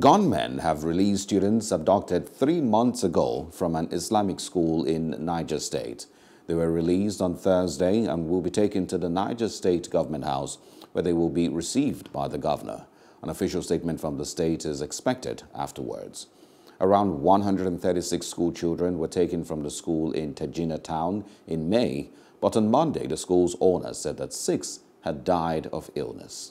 Gunmen have released students abducted three months ago from an Islamic school in Niger State. They were released on Thursday and will be taken to the Niger State Government House where they will be received by the governor. An official statement from the state is expected afterwards. Around 136 school children were taken from the school in Tajina town in May, but on Monday the school's owner said that six had died of illness.